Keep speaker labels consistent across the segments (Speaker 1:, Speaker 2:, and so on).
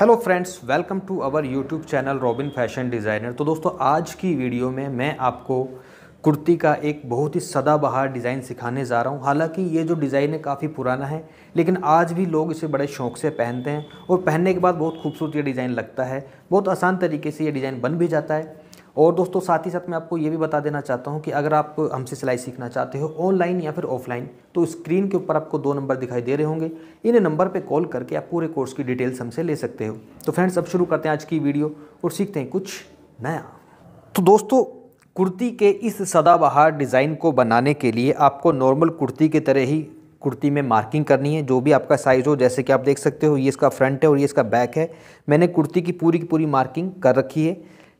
Speaker 1: hello friends welcome to our YouTube channel Robin fashion designer तो दोस्तों आज की वीडियो में मैं आपको कुर्ती का एक बहुत ही सदाबहार डिज़ाइन सिखाने जा रहा हूँ हालांकि ये जो डिज़ाइन है काफ़ी पुराना है लेकिन आज भी लोग इसे बड़े शौक से पहनते हैं और पहनने के बाद बहुत खूबसूरत ये डिज़ाइन लगता है बहुत आसान तरीके से ये डिज़ाइन बन भी जाता है और दोस्तों साथ ही साथ मैं आपको ये भी बता देना चाहता हूँ कि अगर आप हमसे सिलाई सीखना चाहते हो ऑनलाइन या फिर ऑफलाइन तो स्क्रीन के ऊपर आपको दो नंबर दिखाई दे रहे होंगे इन नंबर पर कॉल करके आप पूरे कोर्स की डिटेल्स हमसे ले सकते हो तो फ्रेंड्स अब शुरू करते हैं आज की वीडियो और सीखते हैं कुछ नया तो दोस्तों कुर्ती के इस सदाबहार डिज़ाइन को बनाने के लिए आपको नॉर्मल कुर्ती की तरह ही कुर्ती में मार्किंग करनी है जो भी आपका साइज़ हो जैसे कि आप देख सकते हो ये इसका फ्रंट है और ये इसका बैक है मैंने कुर्ती की पूरी की पूरी मार्किंग कर रखी है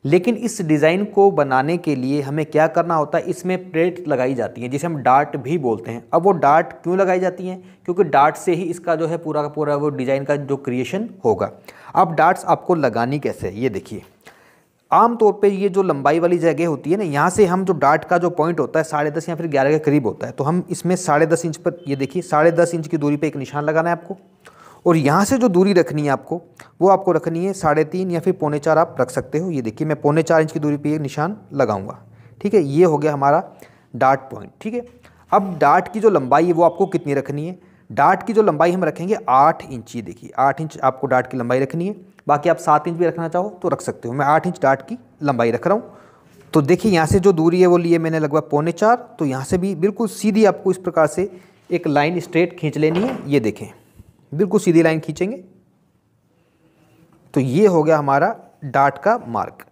Speaker 1: लेकिन इस डिज़ाइन को बनाने के लिए हमें क्या करना होता है इसमें प्लेट लगाई जाती है जिसे हम डार्ट भी बोलते हैं अब वो डार्ट क्यों लगाई जाती हैं क्योंकि डार्ट से ही इसका जो है पूरा का पूरा वो डिज़ाइन का जो क्रिएशन होगा अब डार्ट्स आपको लगानी कैसे है ये देखिए आमतौर पे ये जो लंबाई वाली जगह होती है ना यहाँ से हम जो डार्ट का जो पॉइंट होता है साढ़े दस या फिर ग्यारह के करीब होता है तो हम इसमें साढ़े दस इंच पर ये देखिए साढ़े दस इंच की दूरी पे एक निशान लगाना है आपको और यहाँ से जो दूरी रखनी है आपको वो आपको रखनी है साढ़े तीन या फिर पौने चार आप रख सकते हो ये देखिए मैं पौने चार इंच की दूरी पे ये निशान लगाऊंगा ठीक है ये हो गया हमारा डार्ट पॉइंट ठीक है अब डार्ट की जो लंबाई है वो आपको कितनी रखनी है डार्ट की जो लंबाई हम रखेंगे आठ इंच ये देखिए आठ इंच आपको डार्ट की लंबाई रखनी है बाकी आप सात इंच भी रखना चाहो तो रख सकते हो मैं आठ इंच डार्ट की लंबाई रख रहा हूँ तो देखिए यहाँ से जो दूरी है वो लिए मैंने लगभग पौने चार तो यहाँ से भी बिल्कुल सीधी आपको इस प्रकार से एक लाइन स्ट्रेट खींच लेनी है ये देखें बिल्कुल सीधी लाइन खींचेंगे तो ये हो गया हमारा डाट का मार्क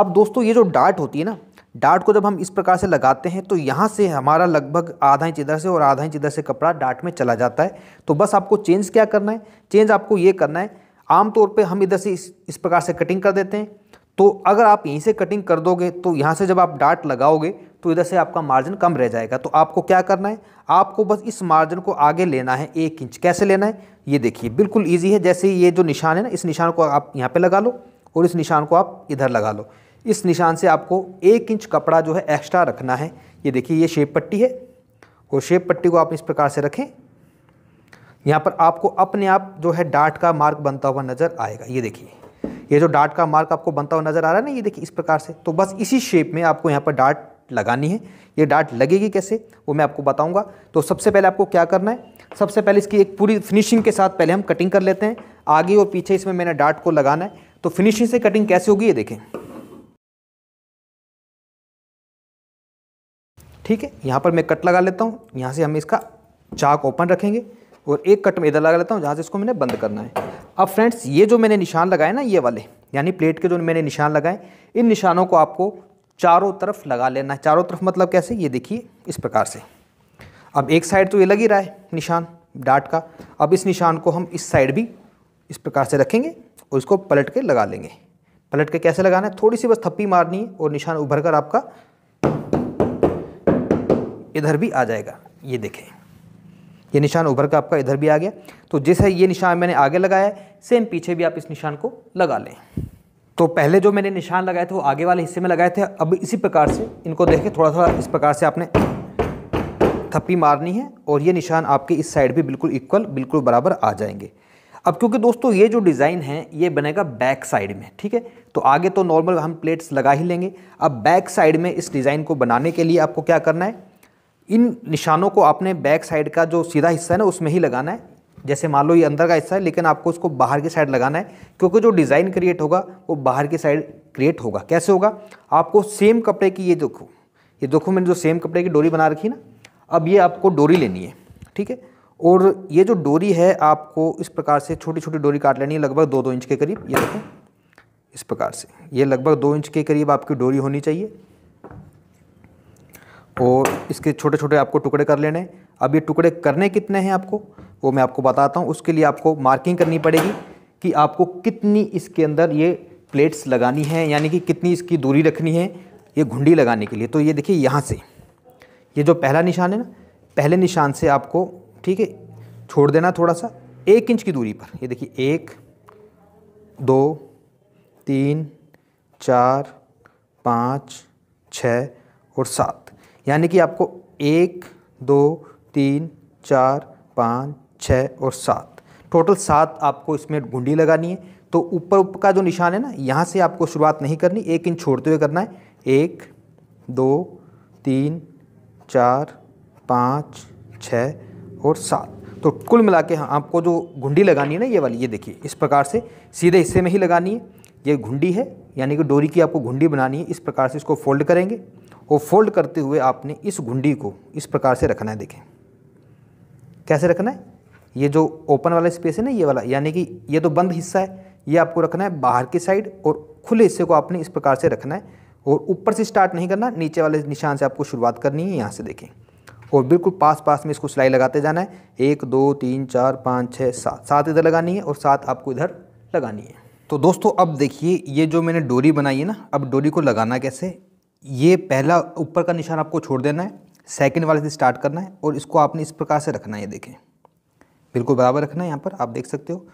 Speaker 1: अब दोस्तों ये जो डाट होती है ना डाट को जब हम इस प्रकार से लगाते हैं तो यहाँ से हमारा लगभग आधा इंच इधर से और आधा इंच इधर से कपड़ा डाट में चला जाता है तो बस आपको चेंज क्या करना है चेंज आपको ये करना है आमतौर पे हम इधर से इस, इस प्रकार से कटिंग कर देते हैं तो अगर आप यहीं से कटिंग कर दोगे तो यहाँ से जब आप डाट लगाओगे तो इधर से आपका मार्जिन कम रह जाएगा तो आपको क्या करना है आपको बस इस मार्जिन को आगे लेना है एक इंच कैसे लेना है ये देखिए बिल्कुल ईजी है जैसे ये जो निशान है ना इस निशान को आप यहाँ पर लगा लो और इस निशान को आप इधर लगा लो इस निशान से आपको एक इंच कपड़ा जो है एक्स्ट्रा रखना है ये देखिए ये शेप पट्टी है और शेप पट्टी को आप इस प्रकार से रखें यहाँ पर आपको अपने आप जो है डाट का मार्क बनता हुआ नज़र आएगा ये देखिए ये जो डाट का मार्क आपको बनता हुआ नज़र आ रहा है ना ये देखिए इस प्रकार से तो बस इसी शेप में आपको यहाँ पर डाट लगानी है ये डाट लगेगी कैसे वो मैं आपको बताऊंगा तो सबसे पहले आपको क्या करना है सबसे पहले इसकी एक पूरी फिनिशिंग के साथ पहले हम कटिंग कर लेते हैं आगे और पीछे इसमें मैंने डाट को लगाना है तो फिनिशिंग से कटिंग कैसे होगी ये देखें ठीक है यहाँ पर मैं कट लगा लेता हूँ यहाँ से हम इसका चाक ओपन रखेंगे और एक कट में इधर लगा लेता हूँ जहाँ से इसको मैंने बंद करना है अब फ्रेंड्स ये जो मैंने निशान लगाए ना ये वाले यानी प्लेट के जो मैंने निशान लगाए इन निशानों को आपको चारों तरफ लगा लेना है चारों तरफ मतलब कैसे ये देखिए इस प्रकार से अब एक साइड तो ये लग ही रहा है निशान डाट का अब इस निशान को हम इस साइड भी इस प्रकार से रखेंगे और इसको पलट के लगा लेंगे पलट के कैसे लगाना है थोड़ी सी बस थप्पी मारनी है और निशान उभर कर आपका इधर भी आ जाएगा ये देखें ये निशान उभर कर आपका इधर भी आ गया तो जैसे ये निशान मैंने आगे लगाया है सेम पीछे भी आप इस निशान को लगा लें तो पहले जो मैंने निशान लगाए थे वो आगे वाले हिस्से में लगाए थे अब इसी प्रकार से इनको देखें थोड़ा थोड़ा इस प्रकार से आपने थप्पी मारनी है और ये निशान आपके इस साइड भी बिल्कुल इक्वल बिल्कुल बराबर आ जाएंगे अब क्योंकि दोस्तों ये जो डिज़ाइन है ये बनेगा बैक साइड में ठीक है तो आगे तो नॉर्मल हम प्लेट्स लगा ही लेंगे अब बैक साइड में इस डिज़ाइन को बनाने के लिए आपको क्या करना है इन निशानों को आपने बैक साइड का जो सीधा हिस्सा है ना उसमें ही लगाना है जैसे मान लो ये अंदर का हिस्सा है लेकिन आपको उसको बाहर की साइड लगाना है क्योंकि जो डिज़ाइन क्रिएट होगा वो बाहर की साइड क्रिएट होगा कैसे होगा आपको सेम कपड़े की ये देखो ये देखो मैंने जो सेम कपड़े की डोरी बना रखी ना अब ये आपको डोरी लेनी है ठीक है और ये जो डोरी है आपको इस प्रकार से छोटी छोटी डोरी काट लेनी है लगभग दो दो इंच के करीब ये देखो इस प्रकार से ये लगभग दो इंच के करीब आपकी डोरी होनी चाहिए और इसके छोटे छोटे आपको टुकड़े कर लेने अब ये टुकड़े करने कितने हैं आपको वो मैं आपको बताता हूँ उसके लिए आपको मार्किंग करनी पड़ेगी कि आपको कितनी इसके अंदर ये प्लेट्स लगानी है यानी कि कितनी इसकी दूरी रखनी है ये घुंडी लगाने के लिए तो ये देखिए यहाँ से ये जो पहला निशान है ना पहले निशान से आपको ठीक है छोड़ देना थोड़ा सा एक इंच की दूरी पर ये देखिए एक दो तीन चार पाँच छ और सात यानी कि आपको एक दो तीन चार पाँच छः और सात टोटल सात आपको इसमें घुंडी लगानी है तो ऊपर ऊपर का जो निशान है ना यहाँ से आपको शुरुआत नहीं करनी एक इंच छोड़ते हुए करना है एक दो तीन चार पाँच छ और सात तो कुल मिला के हाँ, आपको जो घुंडी लगानी है ना ये वाली ये देखिए इस प्रकार से सीधे हिस्से में ही लगानी है ये घुंडी है यानी कि डोरी की आपको घुंडी बनानी है इस प्रकार से इसको फोल्ड करेंगे और फोल्ड करते हुए आपने इस घुंडी को इस प्रकार से रखना है देखें कैसे रखना है ये जो ओपन वाला स्पेस है ना ये वाला यानी कि ये तो बंद हिस्सा है ये आपको रखना है बाहर की साइड और खुले हिस्से को आपने इस प्रकार से रखना है और ऊपर से स्टार्ट नहीं करना नीचे वाले निशान से आपको शुरुआत करनी है यहाँ से देखें और बिल्कुल पास पास में इसको सिलाई लगाते जाना है एक दो तीन चार पाँच छः सात सात इधर लगानी है और सात आपको इधर लगानी है तो दोस्तों अब देखिए ये जो मैंने डोरी बनाई है ना अब डोरी को लगाना कैसे ये पहला ऊपर का निशान आपको छोड़ देना है सेकेंड वाले से स्टार्ट करना है और इसको आपने इस प्रकार से रखना है ये देखें बिल्कुल बराबर रखना है यहाँ पर आप देख सकते हो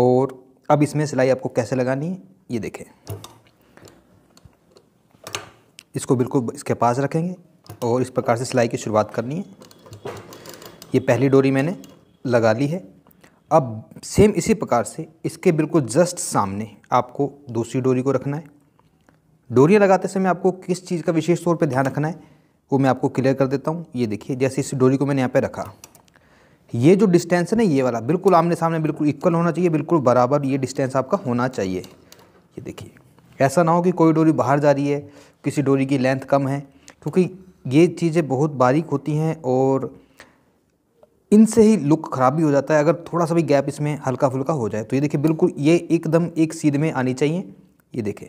Speaker 1: और अब इसमें सिलाई आपको कैसे लगानी है ये देखें इसको बिल्कुल इसके पास रखेंगे और इस प्रकार से सिलाई की शुरुआत करनी है ये पहली डोरी मैंने लगा ली है अब सेम इसी प्रकार से इसके बिल्कुल जस्ट सामने आपको दूसरी डोरी को रखना है डोरियाँ लगाते समय आपको किस चीज़ का विशेष तौर पर ध्यान रखना है वो मैं आपको क्लियर कर देता हूँ ये देखिए जैसे इस डोरी को मैंने यहाँ पर रखा ये जो डिस्टेंस है ना ये वाला बिल्कुल आमने सामने बिल्कुल इक्वल होना चाहिए बिल्कुल बराबर ये डिस्टेंस आपका होना चाहिए ये देखिए ऐसा ना हो कि कोई डोरी बाहर जा रही है किसी डोरी की लेंथ कम है क्योंकि ये चीज़ें बहुत बारीक होती हैं और इनसे ही लुक ख़राब भी हो जाता है अगर थोड़ा सा भी गैप इसमें हल्का फुल्का हो जाए तो ये देखिए बिल्कुल ये एकदम एक सीध में आनी चाहिए ये देखें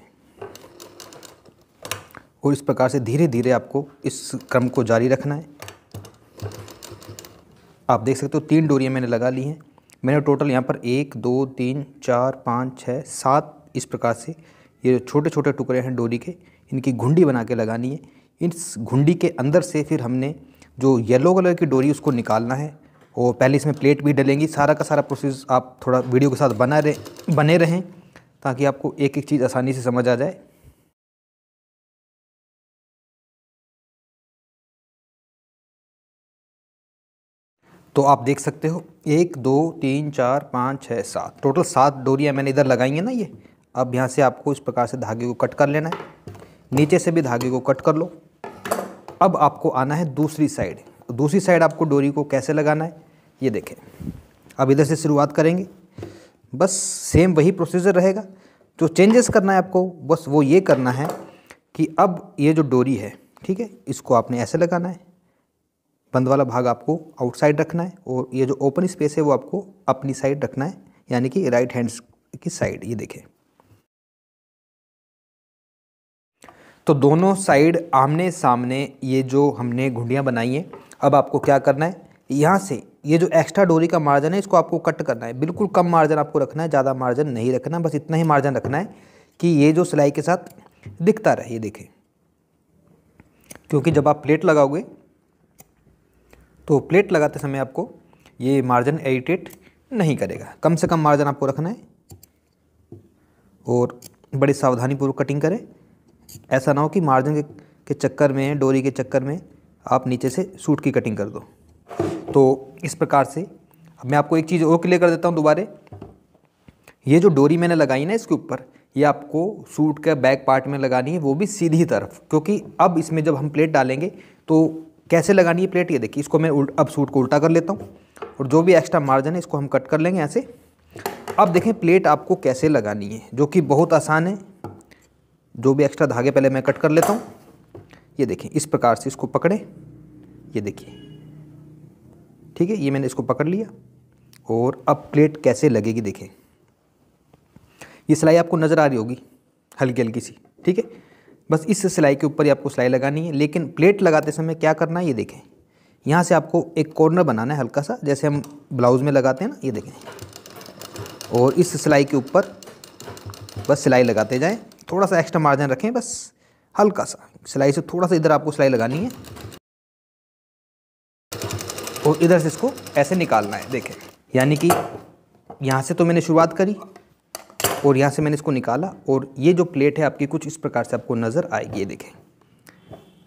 Speaker 1: और इस प्रकार से धीरे धीरे आपको इस क्रम को जारी रखना है आप देख सकते हो तीन डोरियाँ मैंने लगा ली हैं मैंने टोटल यहाँ पर एक दो तीन चार पाँच छः सात इस प्रकार से ये जो छोटे छोटे टुकड़े हैं डोरी के इनकी घुंडी बना के लगानी है इस घुंडी के अंदर से फिर हमने जो येलो कलर की डोरी उसको निकालना है और पहले इसमें प्लेट भी डलेंगी सारा का सारा प्रोसेस आप थोड़ा वीडियो के साथ बना रहे बने रहें ताकि आपको एक एक चीज़ आसानी से समझ आ जाए तो आप देख सकते हो एक दो तीन चार पाँच छः सात टोटल सात डोरियाँ मैंने इधर लगाई हैं ना ये अब यहाँ से आपको इस प्रकार से धागे को कट कर लेना है नीचे से भी धागे को कट कर लो अब आपको आना है दूसरी साइड तो दूसरी साइड आपको डोरी को कैसे लगाना है ये देखें अब इधर से शुरुआत करेंगे बस सेम वही प्रोसीजर रहेगा जो चेंजेस करना है आपको बस वो ये करना है कि अब ये जो डोरी है ठीक है इसको आपने ऐसे लगाना है बंद वाला भाग आपको आउटसाइड रखना है और ये जो ओपन स्पेस है वो आपको अपनी साइड रखना है यानी कि राइट हैंड की साइड ये देखें तो दोनों साइड आमने सामने ये जो हमने घुंडियाँ बनाई हैं अब आपको क्या करना है यहाँ से ये जो एक्स्ट्रा डोरी का मार्जिन है इसको आपको कट करना है बिल्कुल कम मार्जिन आपको रखना है ज़्यादा मार्जिन नहीं रखना बस इतना ही मार्जिन रखना है कि ये जो सिलाई के साथ दिखता रहे ये देखें क्योंकि जब आप प्लेट लगाओगे तो प्लेट लगाते समय आपको ये मार्जिन एडिटेट नहीं करेगा कम से कम मार्जिन आपको रखना है और बड़ी सावधानीपूर्वक कटिंग करें ऐसा ना हो कि मार्जिन के चक्कर में डोरी के चक्कर में आप नीचे से सूट की कटिंग कर दो तो इस प्रकार से अब मैं आपको एक चीज़ और क्लियर कर देता हूँ दोबारे ये जो डोरी मैंने लगाई ना इसके ऊपर ये आपको सूट के बैक पार्ट में लगानी है वो भी सीधी तरफ क्योंकि अब इसमें जब हम प्लेट डालेंगे तो कैसे लगानी है प्लेट ये देखिए इसको मैं अब सूट को उल्टा कर लेता हूँ और जो भी एक्स्ट्रा मार्जिन है इसको हम कट कर लेंगे ऐसे अब देखें प्लेट आपको कैसे लगानी है जो कि बहुत आसान है जो भी एक्स्ट्रा धागे पहले मैं कट कर लेता हूँ ये देखें इस प्रकार से इसको पकड़ें ये देखिए ठीक है ये मैंने इसको पकड़ लिया और अब प्लेट कैसे लगेगी देखें ये सिलाई आपको नज़र आ रही होगी हल्की हल्की सी ठीक है बस इस सिलाई के ऊपर ही आपको सिलाई लगानी है लेकिन प्लेट लगाते समय क्या करना है ये देखें यहाँ से आपको एक कॉर्नर बनाना है हल्का सा जैसे हम ब्लाउज़ में लगाते हैं ना ये देखें और इस सिलाई के ऊपर बस सिलाई लगाते जाएँ थोड़ा सा एक्स्ट्रा मार्जिन रखें बस हल्का सा सिलाई से थोड़ा सा इधर आपको सिलाई लगानी है और इधर से इसको ऐसे निकालना है देखें यानी कि यहाँ से तो मैंने शुरुआत करी और यहाँ से मैंने इसको निकाला और ये जो प्लेट है आपकी कुछ इस प्रकार से आपको नज़र आएगी ये देखें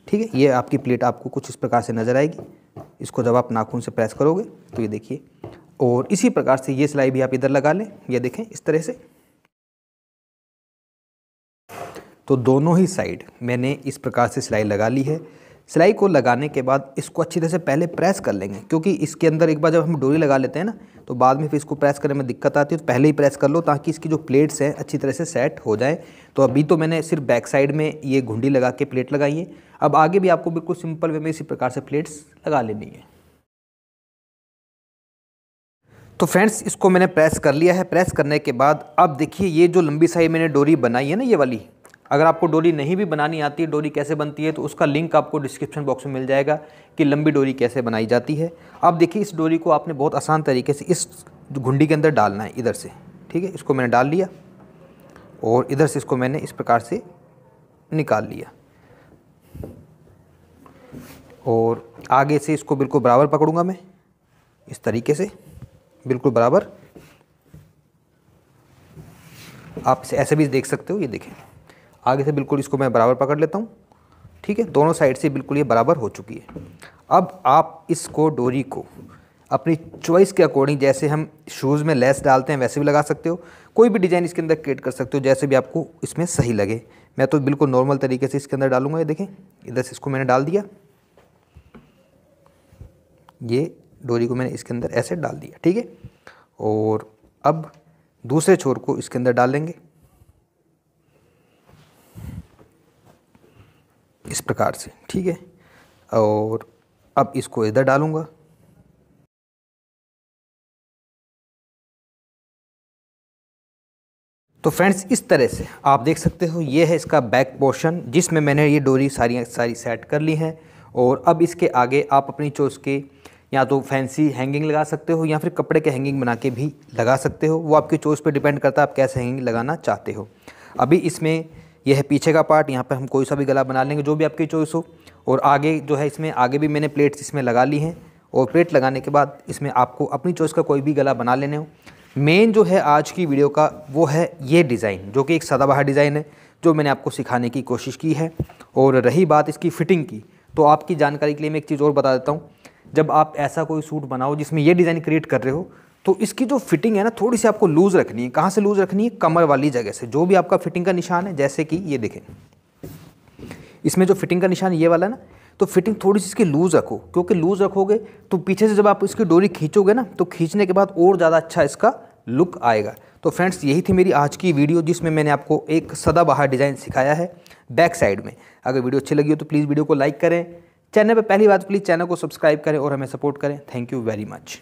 Speaker 1: ठीक है ये आपकी प्लेट आपको कुछ इस प्रकार से नज़र आएगी इसको जब आप नाखून से प्रेस करोगे तो ये देखिए और इसी प्रकार से ये सिलाई भी आप इधर लगा लें ये देखें इस तरह से तो दोनों ही साइड मैंने इस प्रकार से सिलाई लगा ली है सिलाई को लगाने के बाद इसको अच्छी तरह से पहले प्रेस कर लेंगे क्योंकि इसके अंदर एक बार जब हम डोरी लगा लेते हैं ना तो बाद में फिर इसको प्रेस करने में दिक्कत आती है तो पहले ही प्रेस कर लो ताकि इसकी जो प्लेट्स हैं अच्छी तरह से सेट हो जाएँ तो अभी तो मैंने सिर्फ बैक साइड में ये घुंडी लगा के प्लेट लगाई है अब आगे भी आपको बिल्कुल सिंपल वे में इसी प्रकार से प्लेट्स लगा लेनी है तो फ्रेंड्स इसको मैंने प्रेस कर लिया है प्रेस करने के बाद अब देखिए ये जो लंबी साइज मैंने डोरी बनाई है ना ये वाली अगर आपको डोरी नहीं भी बनानी आती है डोरी कैसे बनती है तो उसका लिंक आपको डिस्क्रिप्शन बॉक्स में मिल जाएगा कि लंबी डोरी कैसे बनाई जाती है अब देखिए इस डोरी को आपने बहुत आसान तरीके से इस घुंडी के अंदर डालना है इधर से ठीक है इसको मैंने डाल लिया और इधर से इसको मैंने इस प्रकार से निकाल लिया और आगे से इसको बिल्कुल बराबर पकड़ूंगा मैं इस तरीके से बिल्कुल बराबर आप इसे ऐसे भी देख सकते हो ये देखें आगे से बिल्कुल इसको मैं बराबर पकड़ लेता हूँ ठीक है दोनों साइड से बिल्कुल ये बराबर हो चुकी है अब आप इसको डोरी को अपनी चॉइस के अकॉर्डिंग जैसे हम शूज़ में लेस डालते हैं वैसे भी लगा सकते हो कोई भी डिज़ाइन इसके अंदर क्रिएट कर सकते हो जैसे भी आपको इसमें सही लगे मैं तो बिल्कुल नॉर्मल तरीके से इसके अंदर डालूंगा ये देखें इधर से इसको मैंने डाल दिया ये डोरी को मैंने इसके अंदर ऐसे डाल दिया ठीक है और अब दूसरे छोर को इसके अंदर डालेंगे इस प्रकार से ठीक है और अब इसको इधर डालूँगा तो फ्रेंड्स इस तरह से आप देख सकते हो ये है इसका बैक पोर्शन जिसमें मैंने ये डोरी सारी सारी सेट कर ली है और अब इसके आगे आप अपनी चॉइस के या तो फैंसी हैंगिंग लगा सकते हो या फिर कपड़े के हैंगिंग बना के भी लगा सकते हो वो आपकी चॉइस पे डिपेंड करता है आप कैसे हैंगिंग लगाना चाहते हो अभी इसमें यह है पीछे का पार्ट यहाँ पर हम कोई सा भी गला बना लेंगे जो भी आपकी चॉइस हो और आगे जो है इसमें आगे भी मैंने प्लेट्स इसमें लगा ली हैं और प्लेट लगाने के बाद इसमें आपको अपनी चॉइस का कोई भी गला बना लेने हो मेन जो है आज की वीडियो का वो है ये डिज़ाइन जो कि एक सदाबहार डिज़ाइन है जो मैंने आपको सिखाने की कोशिश की है और रही बात इसकी फ़िटिंग की तो आपकी जानकारी के लिए मैं एक चीज़ और बता देता हूँ जब आप ऐसा कोई सूट बनाओ जिसमें ये डिज़ाइन क्रिएट कर रहे हो तो इसकी जो फिटिंग है ना थोड़ी सी आपको लूज़ रखनी है कहाँ से लूज़ रखनी है कमर वाली जगह से जो भी आपका फिटिंग का निशान है जैसे कि ये देखें इसमें जो फिटिंग का निशान ये वाला ना तो फिटिंग थोड़ी सी इसकी लूज़ रखो क्योंकि लूज़ रखोगे तो पीछे से जब आप इसकी डोरी खींचोगे ना तो खींचने के बाद और ज़्यादा अच्छा इसका लुक आएगा तो फ्रेंड्स यही थी मेरी आज की वीडियो जिसमें मैंने आपको एक सदाबहार डिज़ाइन सिखाया है बैक साइड में अगर वीडियो अच्छी लगी हो तो प्लीज़ वीडियो को लाइक करें चैनल पर पहली बार तो प्लीज़ चैनल को सब्सक्राइब करें और हमें सपोर्ट करें थैंक यू वेरी मच